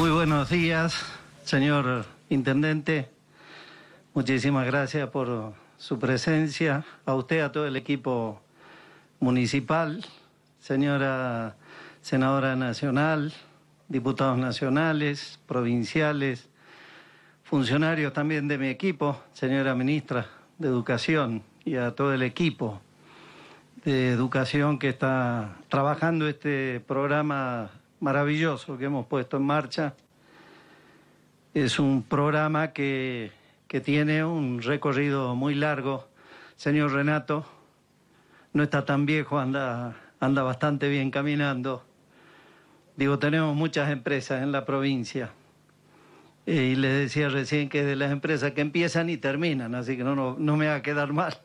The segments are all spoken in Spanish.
Muy buenos días, señor intendente. Muchísimas gracias por su presencia. A usted, a todo el equipo municipal, señora senadora nacional, diputados nacionales, provinciales, funcionarios también de mi equipo, señora ministra de Educación y a todo el equipo de Educación que está trabajando este programa maravilloso que hemos puesto en marcha. Es un programa que, que tiene un recorrido muy largo. Señor Renato, no está tan viejo, anda, anda bastante bien caminando. Digo, tenemos muchas empresas en la provincia. Eh, y les decía recién que es de las empresas que empiezan y terminan, así que no, no, no me va a quedar mal.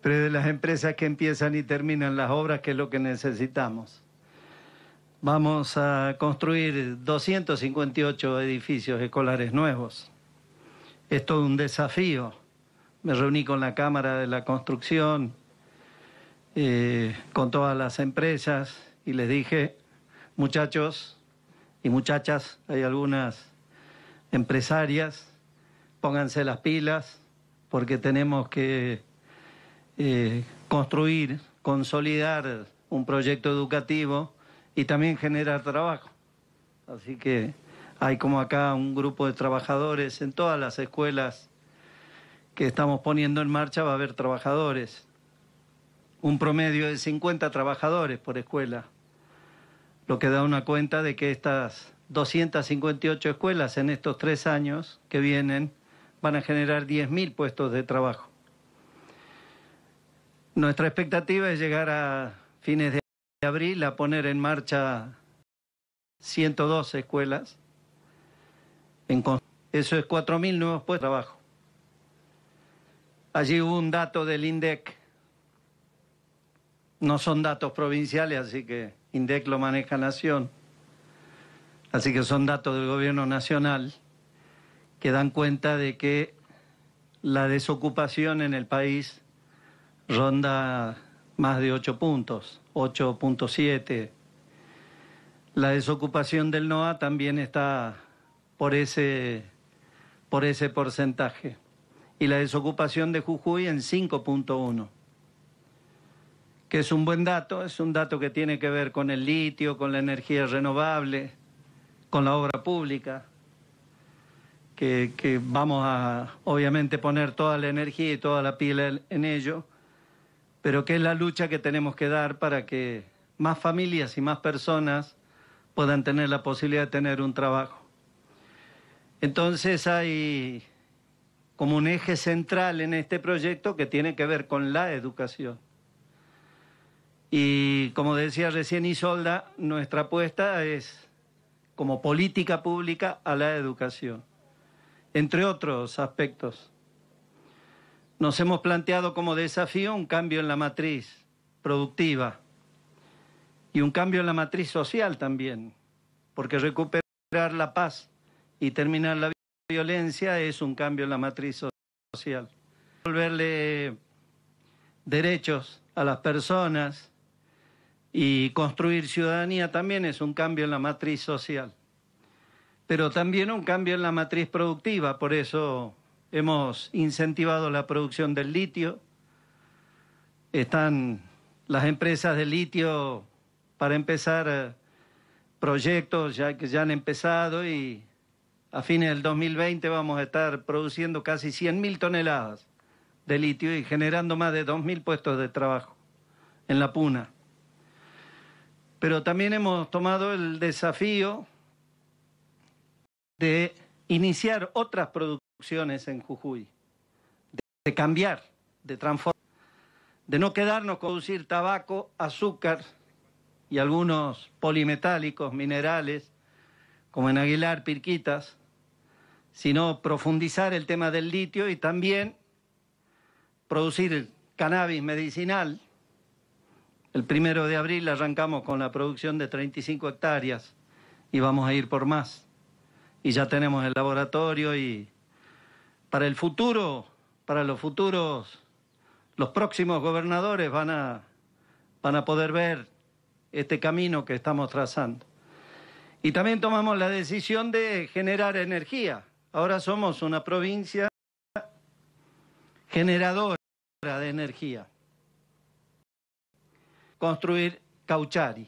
Pero es de las empresas que empiezan y terminan las obras, que es lo que necesitamos. Vamos a construir 258 edificios escolares nuevos. Es todo un desafío. Me reuní con la Cámara de la Construcción, eh, con todas las empresas y les dije, muchachos y muchachas, hay algunas empresarias, pónganse las pilas porque tenemos que eh, construir, consolidar un proyecto educativo y también generar trabajo. Así que hay como acá un grupo de trabajadores en todas las escuelas que estamos poniendo en marcha, va a haber trabajadores. Un promedio de 50 trabajadores por escuela, lo que da una cuenta de que estas 258 escuelas en estos tres años que vienen van a generar 10.000 puestos de trabajo. Nuestra expectativa es llegar a fines de abril a poner en marcha 102 escuelas. eso es 4.000 nuevos puestos de trabajo. Allí hubo un dato del INDEC. No son datos provinciales, así que INDEC lo maneja Nación. Así que son datos del gobierno nacional que dan cuenta de que la desocupación en el país ronda más de 8 puntos. 8.7. La desocupación del NOA también está por ese, por ese porcentaje. Y la desocupación de Jujuy en 5.1, que es un buen dato, es un dato que tiene que ver con el litio, con la energía renovable, con la obra pública, que, que vamos a obviamente poner toda la energía y toda la pila en ello pero que es la lucha que tenemos que dar para que más familias y más personas puedan tener la posibilidad de tener un trabajo. Entonces hay como un eje central en este proyecto que tiene que ver con la educación. Y como decía recién Isolda, nuestra apuesta es como política pública a la educación, entre otros aspectos. Nos hemos planteado como desafío un cambio en la matriz productiva y un cambio en la matriz social también, porque recuperar la paz y terminar la violencia es un cambio en la matriz social. Volverle derechos a las personas y construir ciudadanía también es un cambio en la matriz social, pero también un cambio en la matriz productiva, por eso hemos incentivado la producción del litio, están las empresas de litio para empezar eh, proyectos ya que ya han empezado y a fines del 2020 vamos a estar produciendo casi 100.000 toneladas de litio y generando más de 2.000 puestos de trabajo en la Puna. Pero también hemos tomado el desafío de iniciar otras producciones opciones en Jujuy, de cambiar, de transformar, de no quedarnos con producir tabaco, azúcar y algunos polimetálicos, minerales, como en Aguilar, Pirquitas, sino profundizar el tema del litio y también producir cannabis medicinal. El primero de abril arrancamos con la producción de 35 hectáreas y vamos a ir por más. Y ya tenemos el laboratorio y para el futuro, para los futuros, los próximos gobernadores van a, van a poder ver este camino que estamos trazando. Y también tomamos la decisión de generar energía. Ahora somos una provincia generadora de energía. Construir Cauchari.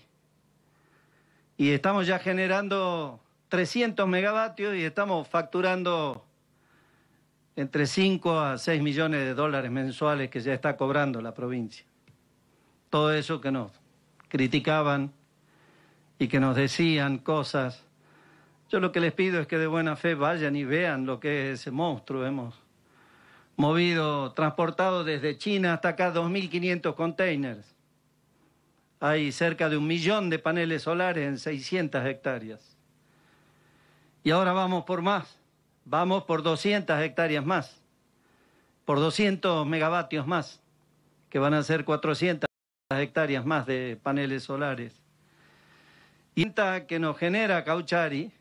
Y estamos ya generando 300 megavatios y estamos facturando entre 5 a 6 millones de dólares mensuales que ya está cobrando la provincia. Todo eso que nos criticaban y que nos decían cosas. Yo lo que les pido es que de buena fe vayan y vean lo que es ese monstruo. Hemos movido, transportado desde China hasta acá 2.500 containers. Hay cerca de un millón de paneles solares en 600 hectáreas. Y ahora vamos por más. Vamos por 200 hectáreas más, por 200 megavatios más, que van a ser 400 hectáreas más de paneles solares. Y que nos genera Cauchari,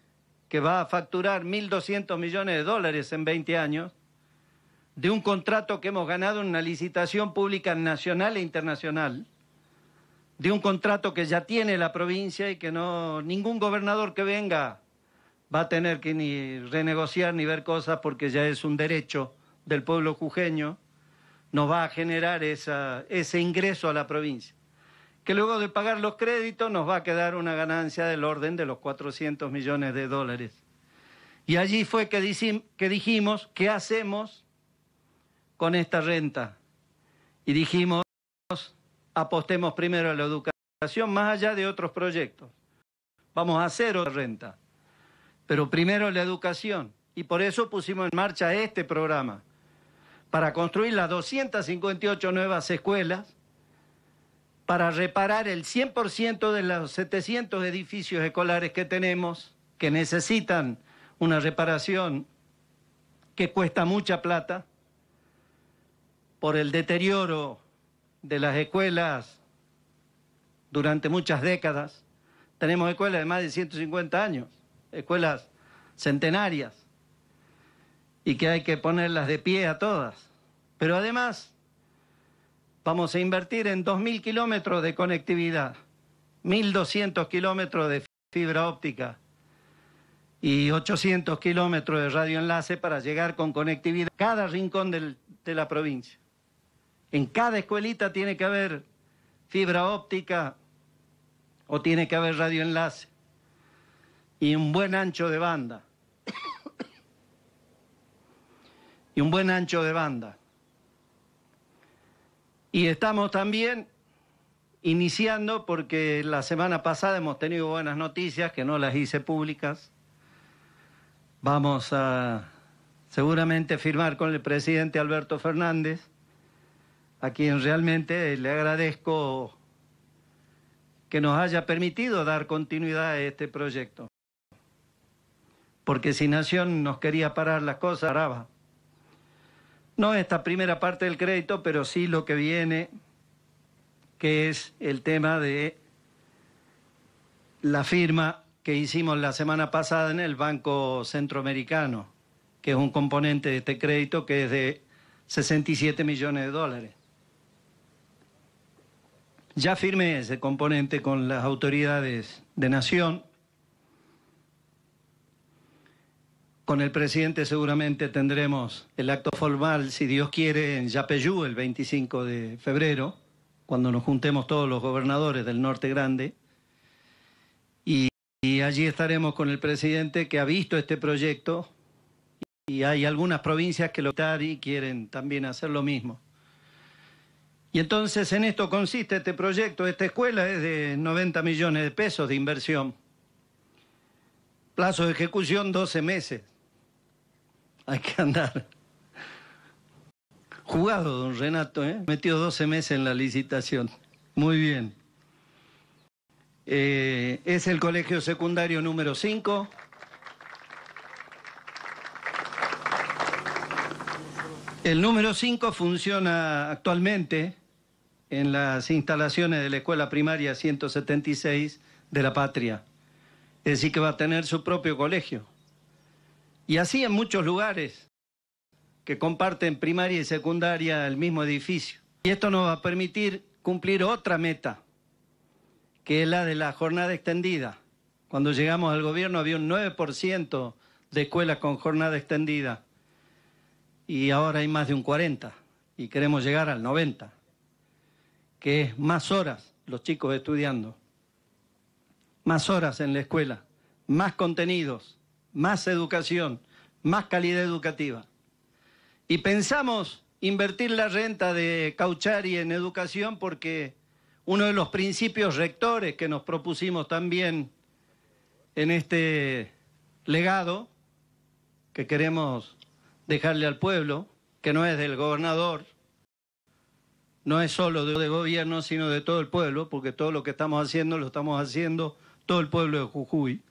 que va a facturar 1.200 millones de dólares en 20 años, de un contrato que hemos ganado en una licitación pública nacional e internacional, de un contrato que ya tiene la provincia y que no ningún gobernador que venga va a tener que ni renegociar ni ver cosas porque ya es un derecho del pueblo jujeño, nos va a generar ese ingreso a la provincia, que luego de pagar los créditos nos va a quedar una ganancia del orden de los 400 millones de dólares. Y allí fue que, que dijimos, ¿qué hacemos con esta renta? Y dijimos, apostemos primero a la educación, más allá de otros proyectos. Vamos a hacer otra renta pero primero la educación. Y por eso pusimos en marcha este programa, para construir las 258 nuevas escuelas, para reparar el 100% de los 700 edificios escolares que tenemos, que necesitan una reparación que cuesta mucha plata, por el deterioro de las escuelas durante muchas décadas. Tenemos escuelas de más de 150 años escuelas centenarias y que hay que ponerlas de pie a todas. Pero además vamos a invertir en 2.000 kilómetros de conectividad, 1.200 kilómetros de fibra óptica y 800 kilómetros de radioenlace para llegar con conectividad a cada rincón de la provincia. En cada escuelita tiene que haber fibra óptica o tiene que haber radioenlace y un buen ancho de banda. y un buen ancho de banda. Y estamos también iniciando, porque la semana pasada hemos tenido buenas noticias que no las hice públicas. Vamos a seguramente firmar con el presidente Alberto Fernández, a quien realmente le agradezco que nos haya permitido dar continuidad a este proyecto porque si Nación nos quería parar las cosas, paraba. No esta primera parte del crédito, pero sí lo que viene, que es el tema de la firma que hicimos la semana pasada en el Banco Centroamericano, que es un componente de este crédito que es de 67 millones de dólares. Ya firmé ese componente con las autoridades de Nación Con el presidente seguramente tendremos el acto formal, si Dios quiere, en Yapeyú el 25 de febrero, cuando nos juntemos todos los gobernadores del Norte Grande. Y, allí estaremos con el presidente que ha visto este proyecto y hay algunas provincias que lo están y quieren también hacer lo mismo. Y entonces en esto consiste este proyecto. Esta escuela es de 90 millones de pesos de inversión. Plazo de ejecución 12 meses hay que andar. Jugado, don Renato, ¿eh? metió 12 meses en la licitación. Muy bien. Eh, es el colegio secundario número 5. El número 5 funciona actualmente en las instalaciones de la Escuela Primaria 176 de la Patria. Es decir, que va a tener su propio colegio. Y así en muchos lugares que comparten primaria y secundaria el mismo edificio. Y esto nos va a permitir cumplir otra meta, que es la de la jornada extendida. Cuando llegamos al gobierno había un 9% de escuelas con jornada extendida y ahora hay más de un 40 y queremos llegar al 90, que es más horas los chicos estudiando, más horas en la escuela, más contenidos, más educación, más calidad educativa. Y pensamos invertir la renta de Cauchari en educación porque uno de los principios rectores que nos propusimos también en este legado que queremos dejarle al pueblo, que no es del gobernador, no es solo de, gobierno, sino de todo el pueblo, porque todo lo que estamos haciendo lo estamos haciendo todo el pueblo de Jujuy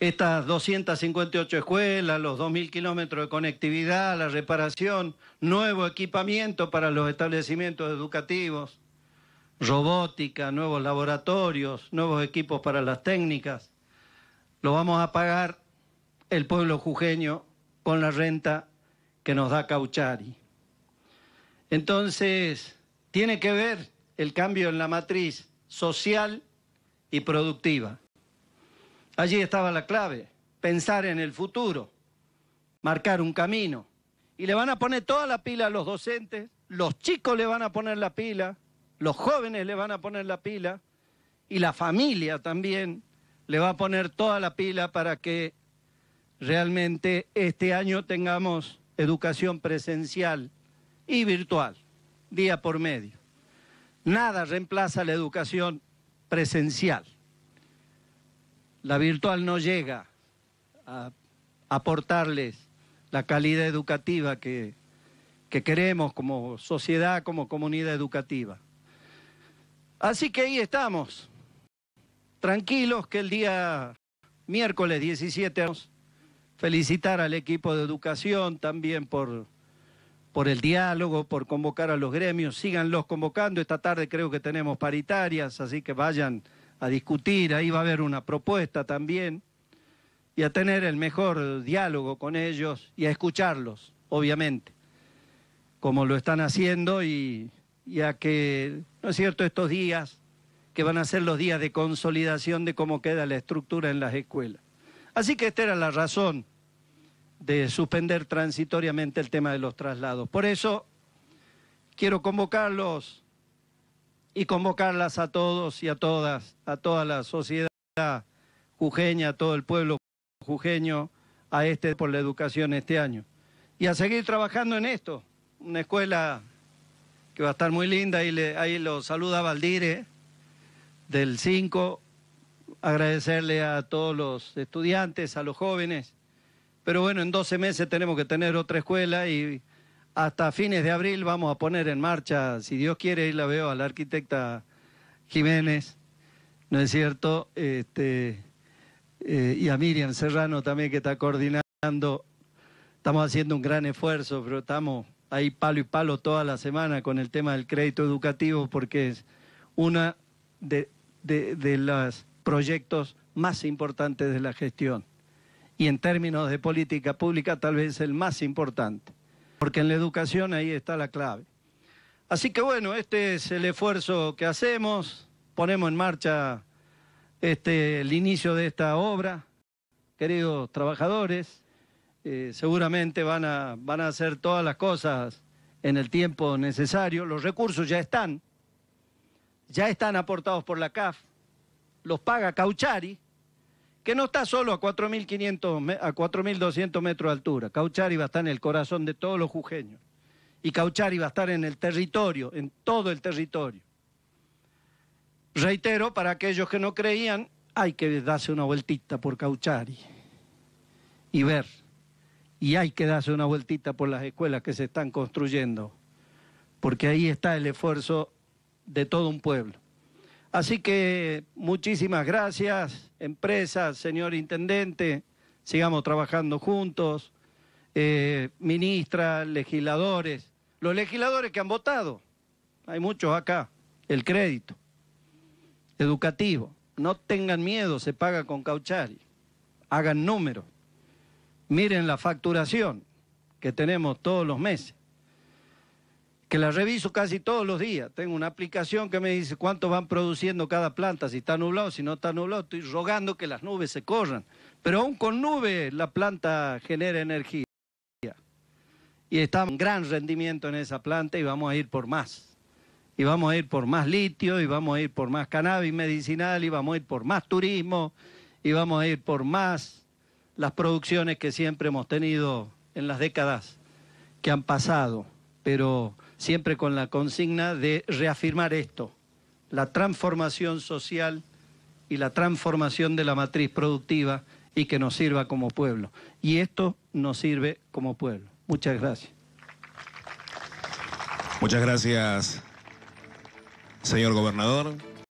estas 258 escuelas, los 2.000 kilómetros de conectividad, la reparación, nuevo equipamiento para los establecimientos educativos, robótica, nuevos laboratorios, nuevos equipos para las técnicas. Lo vamos a pagar el pueblo jujeño con la renta que nos da Cauchari. Entonces, tiene que ver el cambio en la matriz social y productiva. Allí estaba la clave, pensar en el futuro, marcar un camino. Y le van a poner toda la pila a los docentes, los chicos le van a poner la pila, los jóvenes le van a poner la pila y la familia también le va a poner toda la pila para que realmente este año tengamos educación presencial y virtual, día por medio. Nada reemplaza la educación presencial la virtual no llega a aportarles la calidad educativa que, que queremos como sociedad, como comunidad educativa. Así que ahí estamos, tranquilos que el día miércoles 17 vamos a felicitar al equipo de educación también por, por el diálogo, por convocar a los gremios, síganlos convocando, esta tarde creo que tenemos paritarias, así que vayan a discutir, ahí va a haber una propuesta también, y a tener el mejor diálogo con ellos y a escucharlos, obviamente, como lo están haciendo y, a que, ¿no es cierto?, estos días que van a ser los días de consolidación de cómo queda la estructura en las escuelas. Así que esta era la razón de suspender transitoriamente el tema de los traslados. Por eso quiero convocarlos y convocarlas a todos y a todas, a toda la sociedad jujeña, a todo el pueblo jujeño, a este por la educación este año. Y a seguir trabajando en esto, una escuela que va a estar muy linda, y le, ahí lo saluda Valdire del 5, agradecerle a todos los estudiantes, a los jóvenes, pero bueno, en 12 meses tenemos que tener otra escuela y hasta fines de abril vamos a poner en marcha, si Dios quiere, Y la veo a la arquitecta Jiménez, ¿no es cierto? Este, eh, y a Miriam Serrano también que está coordinando. Estamos haciendo un gran esfuerzo, pero estamos ahí palo y palo toda la semana con el tema del crédito educativo porque es uno de los proyectos más importantes de la gestión. Y en términos de política pública tal vez el más importante porque en la educación ahí está la clave. Así que bueno, este es el esfuerzo que hacemos, ponemos en marcha este, el inicio de esta obra, queridos trabajadores, eh, seguramente van a, van a hacer todas las cosas en el tiempo necesario, los recursos ya están, ya están aportados por la CAF, los paga Cauchari, que no está solo a 4.500, a 4.200 metros de altura. Cauchari va a estar en el corazón de todos los jujeños. Y Cauchari va a estar en el territorio, en todo el territorio. Reitero, para aquellos que no creían, hay que darse una vueltita por Cauchari y ver. Y hay que darse una vueltita por las escuelas que se están construyendo, porque ahí está el esfuerzo de todo un pueblo. Así que muchísimas gracias, empresas, señor intendente, sigamos trabajando juntos, eh, ministras, legisladores, los legisladores que han votado, hay muchos acá, el crédito educativo, no tengan miedo, se paga con cauchari, hagan números, miren la facturación que tenemos todos los meses que la reviso casi todos los días. Tengo una aplicación que me dice cuánto van produciendo cada planta, si está nublado, si no está nublado. Estoy rogando que las nubes se corran. Pero aún con nubes la planta genera energía. Y está un gran rendimiento en esa planta y vamos a ir por más y vamos a ir por más litio, y vamos a ir por más cannabis medicinal, y vamos a ir por más turismo, y vamos a ir por más las producciones que siempre hemos tenido en las décadas que han pasado. Pero siempre con la consigna de reafirmar esto, la transformación social y la transformación de la matriz productiva y que nos sirva como pueblo. Y esto nos sirve como pueblo. Muchas gracias. Muchas gracias, señor gobernador.